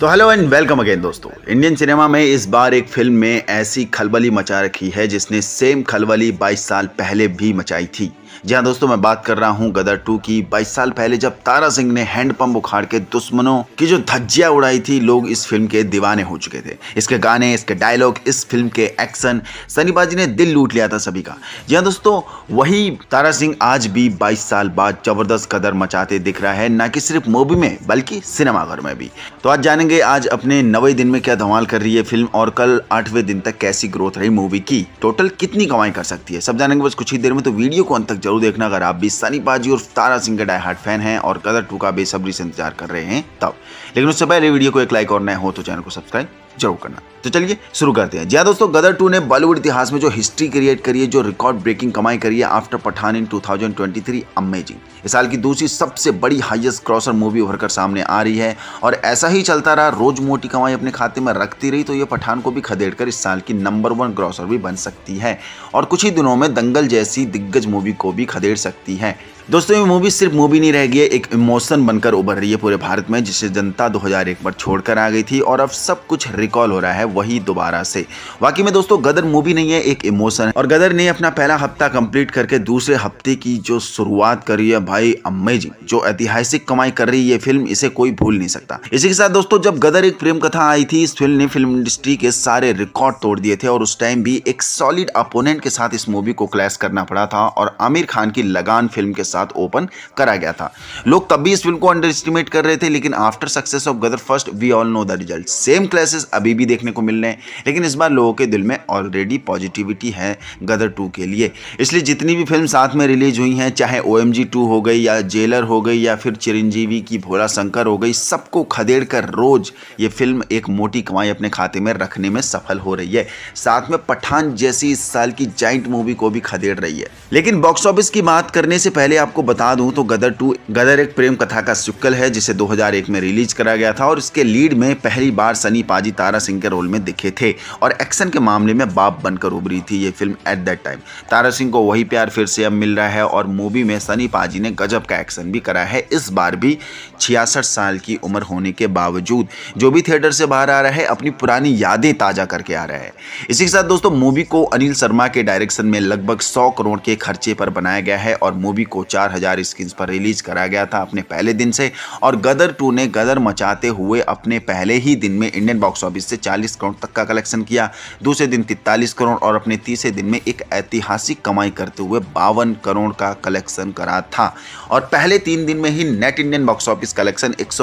तो hello and welcome again दोस्तों Indian cinema में इस बार एक फिल्म में ऐसी खलबली मचा रखी है जिसने सेम खलबली 22 साल पहले भी मचाई थी जी हाँ दोस्तों मैं बात कर रहा हूँ गदर टू की बाईस साल पहले जब तारा सिंह ने हैंडपंप उखाड़ के दुश्मनों की जो धज्जिया उड़ाई थी लोग इस फिल्म के दीवाने हो चुके थे इसके गाने इसके डायलॉग इस फिल्म के एक्शन सनीबाजी ने दिल लूट लिया था सभी का जी हाँ दोस्तों वही तारा सिंह आज भी बाईस साल बाद जबरदस्त कदर मचाते दिख रहा है न कि सिर्फ मूवी में बल्कि सिनेमाघर में भी तो आज जानेंगे आज अपने नवे दिन में क्या धमाल कर रही है फिल्म और कल आठवें दिन तक कैसी ग्रोथ रही मूवी की टोटल कितनी कमाई कर सकती है सब जानेंगे बस कुछ ही देर में तो वीडियो को अंत तक जरूर देखना अगर आप भी सनी पाजी और तारा सिंह के डाई हार्ट फैन हैं और कदर टू का बेसब्री से इंतजार कर रहे हैं तब लेकिन उससे पहले वीडियो को एक लाइक और नए हो तो चैनल को सब्सक्राइब जरूर करना तो चलिए शुरू करते हैं जी हाँ दोस्तों गदर टू ने बॉलीवुड इतिहास में जो हिस्ट्री क्रिएट करी है जो रिकॉर्ड ब्रेकिंग कमाई करी है आफ्टर पठान इन 2023 अमेजिंग इस साल की दूसरी सबसे बड़ी हाईएस्ट क्रॉसर मूवी उभरकर सामने आ रही है और ऐसा ही चलता रहा रोज मोटी कमाई अपने खाते में रखती रही तो ये पठान को भी खदेड़ इस साल की नंबर वन क्रॉसर भी बन सकती है और कुछ ही दिनों में दंगल जैसी दिग्गज मूवी को भी खदेड़ सकती है दोस्तों ये मूवी सिर्फ मूवी नहीं रह गई है एक इमोशन बनकर उभर रही है पूरे भारत में जिसे जनता 2001 पर छोड़कर आ गई थी और अब सब कुछ रिकॉल हो रहा है वही दोबारा से बाकी में दोस्तों गदर मूवी नहीं है एक इमोशन है और गदर ने अपना पहला हफ्ता कंप्लीट करके दूसरे हफ्ते की जो शुरुआत करी है भाई अमेजिंग जो ऐतिहासिक कमाई कर रही है ये फिल्म इसे कोई भूल नहीं सकता इसी के साथ दोस्तों जब गदर एक प्रेम कथा आई थी इस फिल्म ने फिल्म इंडस्ट्री के सारे रिकॉर्ड तोड़ दिए थे और उस टाइम भी एक सॉलिड अपोनेंट के साथ इस मूवी को क्लैश करना पड़ा था और आमिर खान की लगान फिल्म के साथ साथ ओपन करा गया था लोग तब भी इस फिल्म को अंडर एस्टिमेट कर रहे थे लेकिन after success of Gadar first we all know the result same classes अभी भी देखने को मिल रहे हैं लेकिन इस बार लोगों के दिल में ऑलरेडी पॉजिटिविटी है गदर टू के लिए इसलिए जितनी भी फिल्म साथ में रिलीज हुई हैं चाहे ओ एम हो गई या जेलर हो गई या फिर चिरंजीवी की भोला शंकर हो गई सबको खदेड़ कर रोज ये फिल्म एक मोटी कमाई अपने खाते में रखने में सफल हो रही है साथ में पठान जैसी इस साल की जाइंट मूवी को भी खदेड़ रही है लेकिन बॉक्स ऑफिस की बात करने से पहले आप आपको बता दूं तो गदर टू गदर एक प्रेम कथा का सिक्वल है जिसे 2001 में रिलीज करा गया था और इसके लीड में पहली बार सनी पाजी तारा सिंह के रोल में दिखे थे और एक्शन के मामले में बाप बनकर उभरी थी ये film at that time Tara Singh को वही प्यार फिर से अब मिल रहा है और मूवी में सनी पाजी ने गजब का एक्शन भी करा है इस बार भी छियासठ साल की उम्र होने के बावजूद जो भी थिएटर से बाहर आ रहा है अपनी पुरानी यादें ताज़ा करके आ रहा है इसी के साथ दोस्तों मूवी को अनिल शर्मा के डायरेक्शन में लगभग सौ करोड़ के खर्चे पर बनाया गया है और मूवी को चार हज़ार स्क्रीन पर रिलीज़ कराया गया था अपने पहले दिन से और गदर टू ने गदर मचाते हुए अपने पहले ही दिन में इंडियन बॉक्स ऑफिस से 40 करोड़ तक का कलेक्शन किया दूसरे दिन तैतालीस करोड़ और अपने तीसरे दिन में एक ऐतिहासिक कमाई करते हुए बावन करोड़ का कलेक्शन करा था और पहले तीन दिन में ही net Indian box office collection एक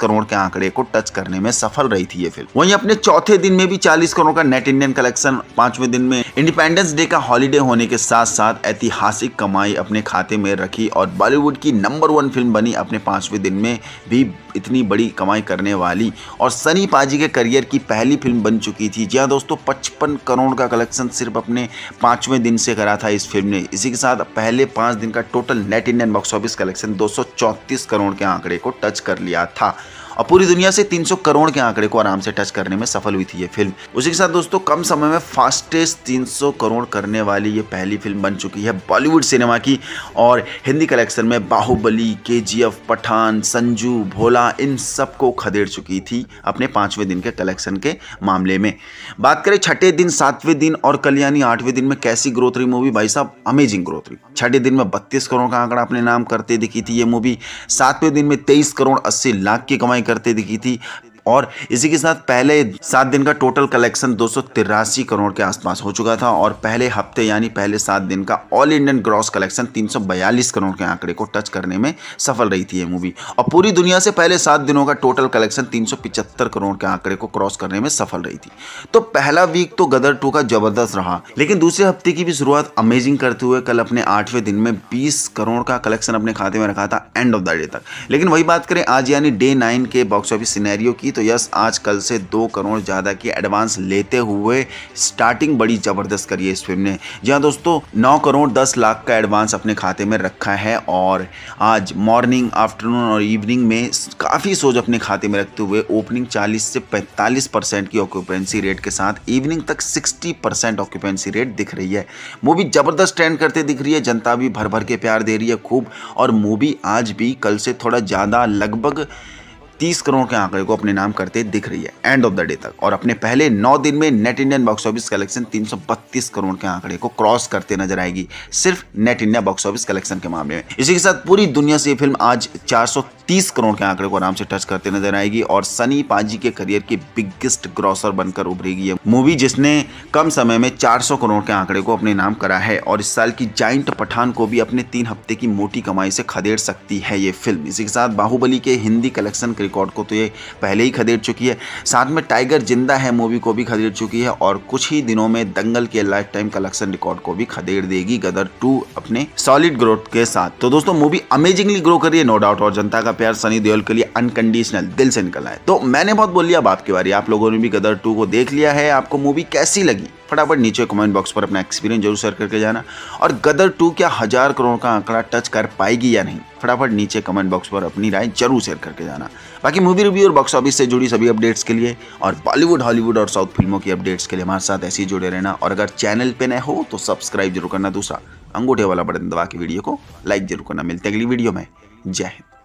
करोड़ के आंकड़े को टच करने में सफल रही थी ये फिल्म वहीं अपने चौथे दिन में भी चालीस करोड़ का नेट इंडियन कलेक्शन पांचवें दिन में इंडिपेंडेंस डे का हॉलीडे होने के साथ साथ ऐतिहासिक कमाई अपने खाते में रखी और बॉलीवुड की नंबर वन फिल्म बनी अपने पाँचवें दिन में भी इतनी बड़ी कमाई करने वाली और सनी पाजी के करियर की पहली फिल्म बन चुकी थी जी हाँ दोस्तों पचपन करोड़ का कलेक्शन सिर्फ अपने पाँचवें दिन से करा था इस फिल्म ने इसी के साथ पहले पाँच दिन का total net Indian box office collection दो करोड़ के आंकड़े को टच कर लिया था और पूरी दुनिया से 300 करोड़ के आंकड़े को आराम से टच करने में सफल हुई थी ये फिल्म उसी के साथ दोस्तों कम समय में फास्टेस्ट 300 करोड़ करने वाली ये पहली फिल्म बन चुकी है बॉलीवुड सिनेमा की और हिंदी कलेक्शन में बाहुबली के पठान संजू भोला इन सबको खदेड़ चुकी थी अपने पांचवें दिन के कलेक्शन के मामले में बात करें छठे दिन सातवें दिन और कल्याणी आठवें दिन में कैसी ग्रोथ रही मूवी भाई साहब अमेजिंग ग्रोथ रही छठे दिन में बत्तीस करोड़ का आंकड़ा अपने नाम करते दिखी थी ये मूवी सातवें दिन में तेईस करोड़ अस्सी लाख की कमाई करते दिखी थी और इसी के साथ पहले सात दिन का टोटल कलेक्शन दो करोड़ के आसपास हो चुका था और पहले हफ्ते यानी पहले सात दिन का all Indian gross collection 342 crore के आंकड़े को टच करने में सफल रही थी ये मूवी और पूरी दुनिया से पहले सात दिनों का टोटल कलेक्शन 375 करोड़ के आंकड़े को क्रॉस करने में सफल रही थी तो पहला वीक तो गदर टू का जबरदस्त रहा लेकिन दूसरे हफ्ते की भी शुरुआत अमेजिंग करते हुए कल अपने आठवें दिन में बीस करोड़ का कलेक्शन अपने खाते में रखा था एंड ऑफ द डे तक लेकिन वही बात करें आज यानी डे नाइन के बॉक्स ऑफिस सीनेरियो की तो यस आज कल से दो करोड़ ज़्यादा की एडवांस लेते हुए स्टार्टिंग बड़ी ज़बरदस्त करी है इस फिल्म ने जहाँ दोस्तों नौ करोड़ दस लाख का एडवांस अपने खाते में रखा है और आज मॉर्निंग आफ्टरनून और इवनिंग में काफ़ी सोच अपने खाते में रखते हुए ओपनिंग चालीस से पैंतालीस की ऑक्यूपेंसी रेट के साथ इवनिंग तक सिक्सटी परसेंट ऑक्यूपेंसी रेट दिख रही है मूवी ज़बरदस्त ट्रेंड करते दिख रही है जनता भी भर भर के प्यार दे रही है खूब और मूवी आज भी कल से थोड़ा ज़्यादा लगभग तीस करोड़ के आंकड़े को अपने नाम करते दिख रही है एंड ऑफ द डे तक और अपने पहले नौ दिन में net Indian box office collection तीन करोड़ के आंकड़े को क्रॉस करते नजर आएगी सिर्फ net India box office collection के मामले में इसी के साथ पूरी दुनिया से ये फिल्म आज चार तीस करोड़ के आंकड़े को आराम से टच करते नजर आएगी और सनी पाजी के करियर की बिगेस्ट ग्रॉसर बनकर उभरेगी ये मूवी जिसने कम समय में 400 करोड़ के आंकड़े को अपने नाम करा है और इस साल की जाइंट पठान को भी अपने तीन हफ्ते की मोटी कमाई से खदेड़ सकती है ये फिल्म इसी के साथ बाहुबली के हिंदी कलेक्शन के रिकॉर्ड को तो ये पहले ही खदेड़ चुकी है साथ में टाइगर जिंदा है मूवी को भी खदेड़ चुकी है और कुछ ही दिनों में दंगल के लाइफ टाइम कलेक्शन रिकॉर्ड को भी खदेड़ देगी गदर टू अपने सॉलिड ग्रोथ के साथ तो दोस्तों मूवी अमेजिंगली ग्रो करिए नो डाउट और जनता का का प्यार सनी देओल के लिए अनकंडीशनल दिल से निकला है तो मैंने बहुत बोल लिया अब आपकी बारे आप लोगों ने भी गदर टू को देख लिया है आपको मूवी कैसी लगी फटाफट नीचे कमेंट बॉक्स पर अपना एक्सपीरियंस जरूर शेयर करके जाना और गदर टू क्या हजार करोड़ का आंकड़ा टच कर पाएगी या नहीं फटाफट नीचे कमेंट बॉक्स पर अपनी राय जरूर शेयर करके जाना बाकी मूवी रिव्यू और बॉक्स ऑफिस से जुड़ी सभी अपडेट्स के लिए और बॉलीवुड हॉलीवुड और साउथ फिल्मों की अपडेट्स के लिए हमारे साथ ऐसे ही जुड़े रहना और अगर चैनल पर नए हो तो सब्सक्राइब जरूर करना दूसरा अंगूठे वाला बटन दबा के वीडियो को लाइक जरूर करना मिलते अगली वीडियो में जय हिंद